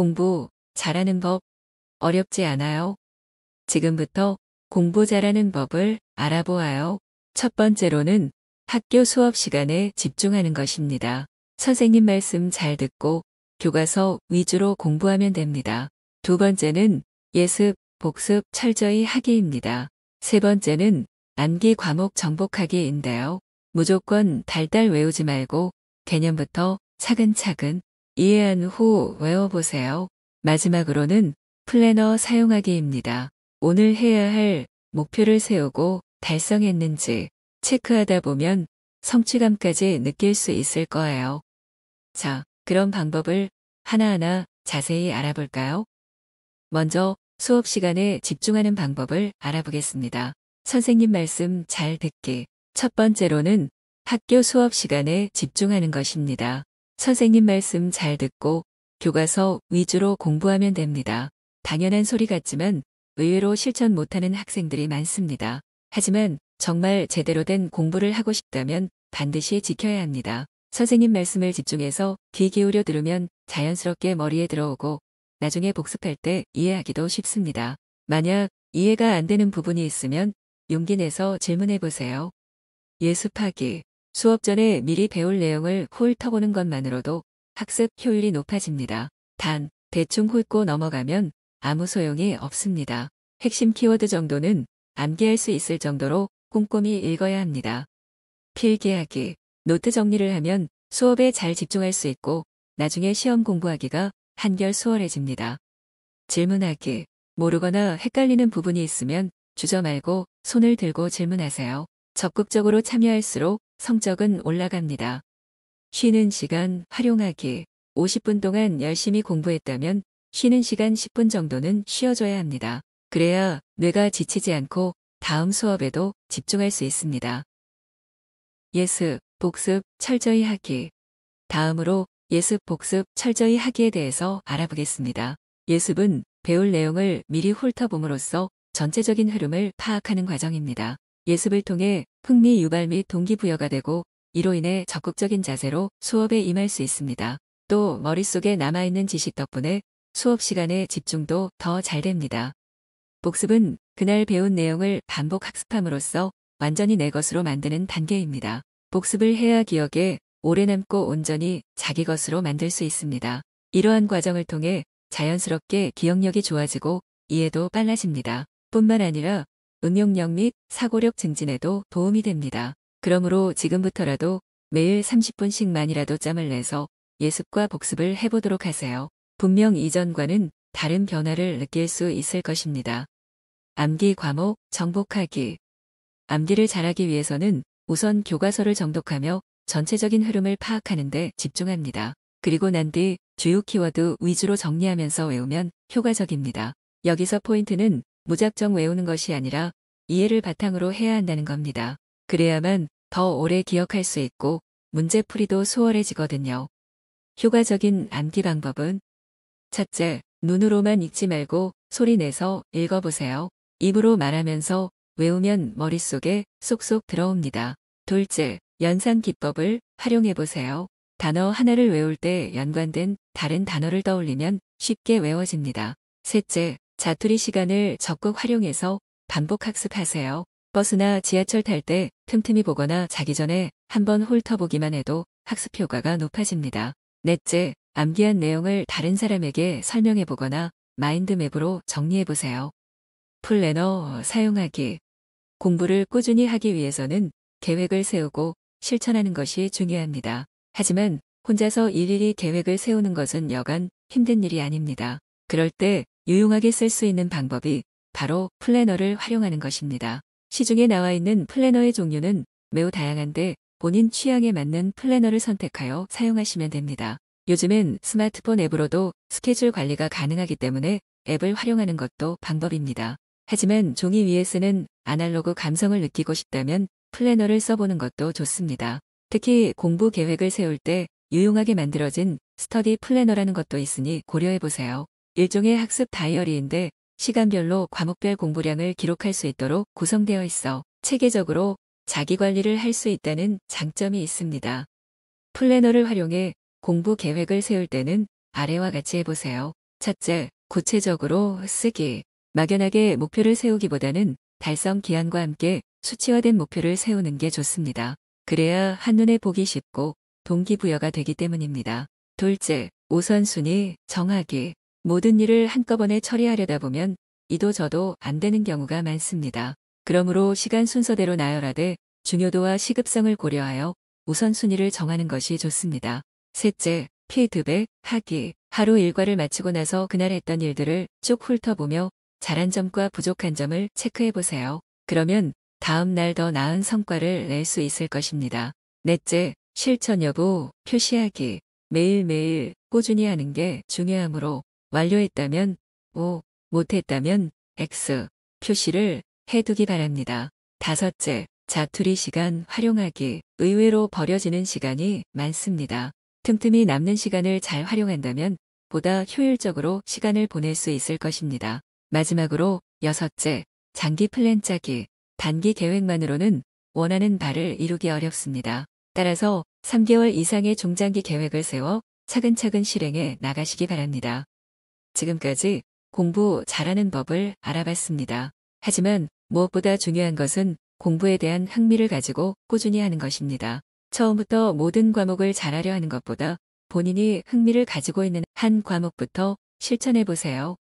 공부 잘하는 법 어렵지 않아요. 지금부터 공부 잘하는 법을 알아보아요. 첫 번째로는 학교 수업 시간에 집중하는 것입니다. 선생님 말씀 잘 듣고 교과서 위주로 공부하면 됩니다. 두 번째는 예습, 복습 철저히 하기입니다. 세 번째는 암기 과목 정복하기인데요. 무조건 달달 외우지 말고 개념부터 차근차근 이해한 후 외워보세요. 마지막으로는 플래너 사용하기입니다. 오늘 해야 할 목표를 세우고 달성했는지 체크하다 보면 성취감까지 느낄 수 있을 거예요. 자, 그런 방법을 하나하나 자세히 알아볼까요? 먼저 수업 시간에 집중하는 방법을 알아보겠습니다. 선생님 말씀 잘 듣기. 첫 번째로는 학교 수업 시간에 집중하는 것입니다. 선생님 말씀 잘 듣고 교과서 위주로 공부하면 됩니다. 당연한 소리 같지만 의외로 실천 못하는 학생들이 많습니다. 하지만 정말 제대로 된 공부를 하고 싶다면 반드시 지켜야 합니다. 선생님 말씀을 집중해서 귀 기울여 들으면 자연스럽게 머리에 들어오고 나중에 복습할 때 이해하기도 쉽습니다. 만약 이해가 안 되는 부분이 있으면 용기 내서 질문해 보세요. 예습하기 수업 전에 미리 배울 내용을 훑어보는 것만으로도 학습 효율이 높아집니다. 단, 대충 훑고 넘어가면 아무 소용이 없습니다. 핵심 키워드 정도는 암기할 수 있을 정도로 꼼꼼히 읽어야 합니다. 필기하기, 노트 정리를 하면 수업에 잘 집중할 수 있고 나중에 시험 공부하기가 한결 수월해집니다. 질문하기, 모르거나 헷갈리는 부분이 있으면 주저 말고 손을 들고 질문하세요. 적극적으로 참여할수록 성적은 올라갑니다. 쉬는 시간 활용하기 50분 동안 열심히 공부했다면 쉬는 시간 10분 정도는 쉬어줘야 합니다. 그래야 뇌가 지치지 않고 다음 수업에도 집중할 수 있습니다. 예습, 복습, 철저히 하기. 다음으로 예습, 복습, 철저히 하기에 대해서 알아보겠습니다. 예습은 배울 내용을 미리 훑어봄으로써 전체적인 흐름을 파악하는 과정입니다. 예습을 통해 흥미 유발 및 동기부여가 되고 이로 인해 적극적인 자세로 수업에 임할 수 있습니다. 또 머릿속에 남아있는 지식 덕분에 수업 시간에 집중도 더 잘 됩니다. 복습은 그날 배운 내용을 반복 학습함으로써 완전히 내 것으로 만드는 단계입니다. 복습을 해야 기억에 오래 남고 온전히 자기 것으로 만들 수 있습니다. 이러한 과정을 통해 자연스럽게 기억력이 좋아지고 이해도 빨라집니다. 뿐만 아니라 응용력 및 사고력 증진에도 도움이 됩니다. 그러므로 지금부터라도 매일 30분씩만이라도 짬을 내서 예습과 복습을 해보도록 하세요. 분명 이전과는 다른 변화를 느낄 수 있을 것입니다. 암기 과목 정복하기 암기를 잘하기 위해서는 우선 교과서를 정독하며 전체적인 흐름을 파악하는데 집중합니다. 그리고 난 뒤 주요 키워드 위주로 정리하면서 외우면 효과적입니다. 여기서 포인트는 무작정 외우는 것이 아니라 이해를 바탕으로 해야 한다는 겁니다. 그래야만 더 오래 기억할 수 있고 문제풀이도 수월해지거든요. 효과적인 암기 방법은 첫째, 눈으로만 읽지 말고 소리 내서 읽어보세요. 입으로 말하면서 외우면 머릿속에 쏙쏙 들어옵니다. 둘째, 연상 기법을 활용해보세요. 단어 하나를 외울 때 연관된 다른 단어를 떠올리면 쉽게 외워집니다. 셋째, 자투리 시간을 적극 활용해서 반복 학습하세요. 버스나 지하철 탈 때 틈틈이 보거나 자기 전에 한번 훑어보기만 해도 학습 효과가 높아집니다. 넷째, 암기한 내용을 다른 사람에게 설명해 보거나 마인드맵으로 정리해 보세요. 플래너 사용하기. 공부를 꾸준히 하기 위해서는 계획을 세우고 실천하는 것이 중요합니다. 하지만 혼자서 일일이 계획을 세우는 것은 여간 힘든 일이 아닙니다. 그럴 때 유용하게 쓸 수 있는 방법이 바로 플래너를 활용하는 것입니다. 시중에 나와 있는 플래너의 종류는 매우 다양한데 본인 취향에 맞는 플래너를 선택하여 사용하시면 됩니다. 요즘엔 스마트폰 앱으로도 스케줄 관리가 가능하기 때문에 앱을 활용하는 것도 방법입니다. 하지만 종이 위에 쓰는 아날로그 감성을 느끼고 싶다면 플래너를 써보는 것도 좋습니다. 특히 공부 계획을 세울 때 유용하게 만들어진 스터디 플래너라는 것도 있으니 고려해보세요. 일종의 학습 다이어리인데 시간별로 과목별 공부량을 기록할 수 있도록 구성되어 있어 체계적으로 자기관리를 할 수 있다는 장점이 있습니다. 플래너를 활용해 공부 계획을 세울 때는 아래와 같이 해보세요. 첫째, 구체적으로 쓰기. 막연하게 목표를 세우기보다는 달성 기한과 함께 수치화된 목표를 세우는 게 좋습니다. 그래야 한눈에 보기 쉽고 동기부여가 되기 때문입니다. 둘째, 우선순위 정하기. 모든 일을 한꺼번에 처리하려다 보면 이도 저도 안 되는 경우가 많습니다. 그러므로 시간 순서대로 나열하되 중요도와 시급성을 고려하여 우선순위를 정하는 것이 좋습니다. 셋째, 피드백, 하기. 하루 일과를 마치고 나서 그날 했던 일들을 쭉 훑어보며 잘한 점과 부족한 점을 체크해보세요. 그러면 다음 날 더 나은 성과를 낼 수 있을 것입니다. 넷째, 실천 여부, 표시하기. 매일매일 꾸준히 하는 게 중요하므로 완료했다면 O, 못했다면 X 표시를 해두기 바랍니다. 다섯째, 자투리 시간 활용하기. 의외로 버려지는 시간이 많습니다. 틈틈이 남는 시간을 잘 활용한다면 보다 효율적으로 시간을 보낼 수 있을 것입니다. 마지막으로 여섯째, 장기 플랜 짜기. 단기 계획만으로는 원하는 바를 이루기 어렵습니다. 따라서 3개월 이상의 중장기 계획을 세워 차근차근 실행해 나가시기 바랍니다. 지금까지 공부 잘하는 법을 알아봤습니다. 하지만 무엇보다 중요한 것은 공부에 대한 흥미를 가지고 꾸준히 하는 것입니다. 처음부터 모든 과목을 잘하려 하는 것보다 본인이 흥미를 가지고 있는 한 과목부터 실천해 보세요.